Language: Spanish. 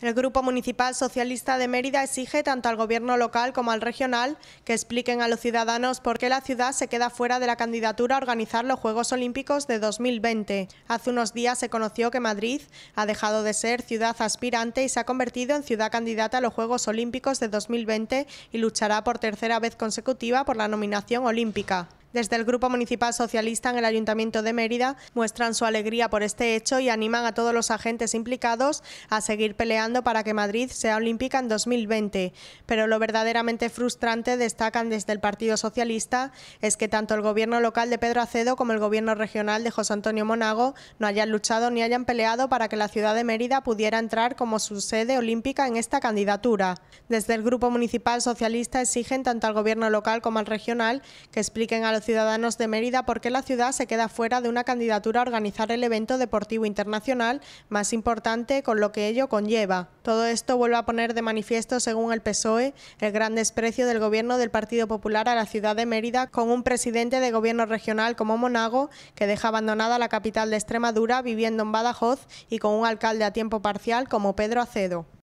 El Grupo Municipal Socialista de Mérida exige tanto al Gobierno local como al regional que expliquen a los ciudadanos por qué la ciudad se queda fuera de la candidatura a organizar los Juegos Olímpicos de 2020. Hace unos días se conoció que Madrid ha dejado de ser ciudad aspirante y se ha convertido en ciudad candidata a los Juegos Olímpicos de 2020 y luchará por tercera vez consecutiva por la nominación olímpica. Desde el Grupo Municipal Socialista en el Ayuntamiento de Mérida muestran su alegría por este hecho y animan a todos los agentes implicados a seguir peleando para que Madrid sea olímpica en 2020. Pero lo verdaderamente frustrante, destacan desde el Partido Socialista, es que tanto el gobierno local de Pedro Acedo como el gobierno regional de José Antonio Monago no hayan luchado ni hayan peleado para que la ciudad de Mérida pudiera entrar como su sede olímpica en esta candidatura. Desde el Grupo Municipal Socialista exigen tanto al gobierno local como al regional que expliquen a ciudadanos de Mérida porque la ciudad se queda fuera de una candidatura a organizar el evento deportivo internacional más importante con lo que ello conlleva. Todo esto vuelve a poner de manifiesto, según el PSOE, el gran desprecio del gobierno del Partido Popular a la ciudad de Mérida con un presidente de gobierno regional como Monago que deja abandonada la capital de Extremadura viviendo en Badajoz y con un alcalde a tiempo parcial como Pedro Acedo.